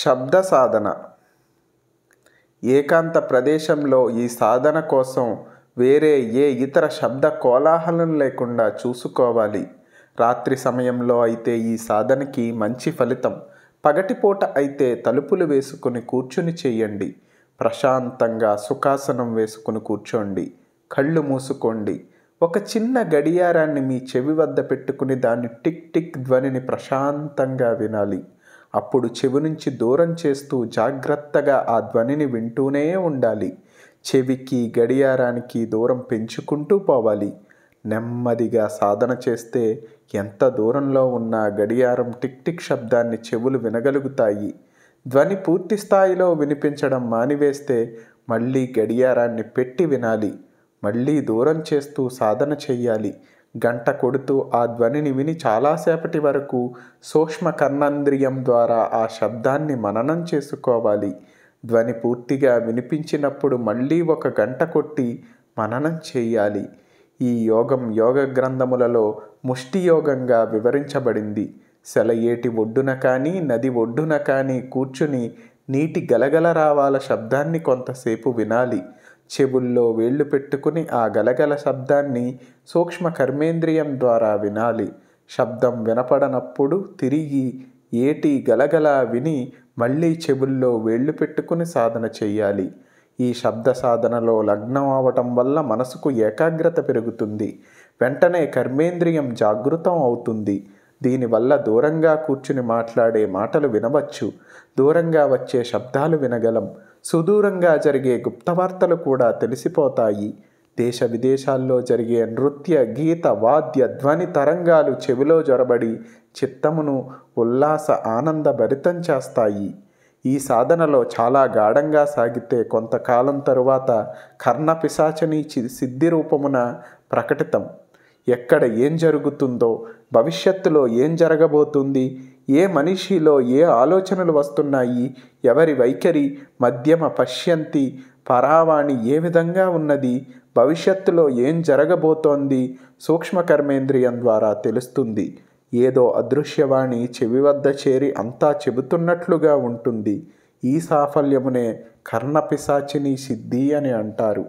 శబ్ద సాధన ఏకాంత ప్రదేశంలో ఈ సాధన కోసం వేరే ఏ ఇతర శబ్ద కోలాహలం లేకుండా చూసుకోవాలి రాత్రి సమయంలో అయితే ఈ సాధనకి మంచి ఫలితం పగటిపూట అయితే తలుపులు వేసుకుని కూర్చుని చేయండి ప్రశాంతంగా సుఖాసనం వేసుకుని కూర్చోండి కళ్ళు మూసుకోండి ఒక చిన్న గడియారాన్ని మీ చెవి వద్ద పెట్టుకుని దాని టిక్ టిక్ ధ్వనిని ప్రశాంతంగా వినాలి అప్పుడు చెవి నుంచి దూరం చేస్తూ జాగ్రత్తగా ఆ ధ్వనిని వింటూనే ఉండాలి చెవికి గడియారానికి దూరం పెంచుకుంటూ పోవాలి నెమ్మదిగా సాధన చేస్తే ఎంత దూరంలో ఉన్నా గడియారం టిక్ టిక్ శబ్దాన్ని చెవులు వినగలుగుతాయి ధ్వని పూర్తి స్థాయిలో వినిపించడం మానివేస్తే మళ్ళీ గడియారాన్ని పెట్టి వినాలి మళ్ళీ దూరం చేస్తూ సాధన చెయ్యాలి గంట కొడుతూ ఆ ధ్వనిని విని చాలాసేపటి వరకు సూక్ష్మ కర్ణంద్రియం ద్వారా ఆ శబ్దాన్ని మననం చేసుకోవాలి ధ్వని పూర్తిగా వినిపించినప్పుడు మళ్ళీ ఒక గంట కొట్టి మననం చేయాలి ఈ యోగం యోగ గ్రంథములలో ముష్టి యోగంగా వివరించబడింది సెలయేటి ఒడ్డున కానీ నది ఒడ్డున కానీ కూర్చుని నీటి గలగల రావాల శబ్దాన్ని కొంతసేపు వినాలి చెవుల్లో వేళ్లు పెట్టుకుని ఆ గలగల శబ్దాన్ని సూక్ష్మ కర్మేంద్రియం ద్వారా వినాలి శబ్దం వినపడనప్పుడు తిరిగి ఏటి గలగల విని మళ్ళీ చెవుల్లో వేళ్లు పెట్టుకుని సాధన చేయాలి ఈ శబ్ద సాధనలో లగ్నం అవటం వల్ల మనసుకు ఏకాగ్రత పెరుగుతుంది వెంటనే కర్మేంద్రియం జాగృతం అవుతుంది దీనివల్ల దూరంగా కూర్చుని మాట్లాడే మాటలు వినవచ్చు దూరంగా వచ్చే శబ్దాలు వినగలం సుదూరంగా జరిగే గుప్తవార్తలు కూడా తెలిసిపోతాయి దేశ విదేశాల్లో జరిగే నృత్య గీత వాద్య ధ్వని తరంగాలు చెవిలో జొరబడి చిత్తమును ఉల్లాస ఆనంద భరితం చేస్తాయి ఈ సాధనలో చాలా గాఢంగా సాగితే కొంతకాలం తరువాత కర్ణ సిద్ధి రూపమున ప్రకటితం ఎక్కడ ఏం జరుగుతుందో భవిష్యత్తులో ఏం జరగబోతుంది ఏ మనిషిలో ఏ ఆలోచనలు వస్తున్నాయి ఎవరి వైఖరి మధ్యమ పశ్యంతి పరావాణి ఏ విధంగా ఉన్నది భవిష్యత్తులో ఏం జరగబోతోంది సూక్ష్మకర్మేంద్రియం ద్వారా తెలుస్తుంది ఏదో అదృశ్యవాణి చెవి వద్ద చేరి అంతా చెబుతున్నట్లుగా ఉంటుంది ఈ సాఫల్యమునే కర్ణపిశాచిని సిద్ధి అని అంటారు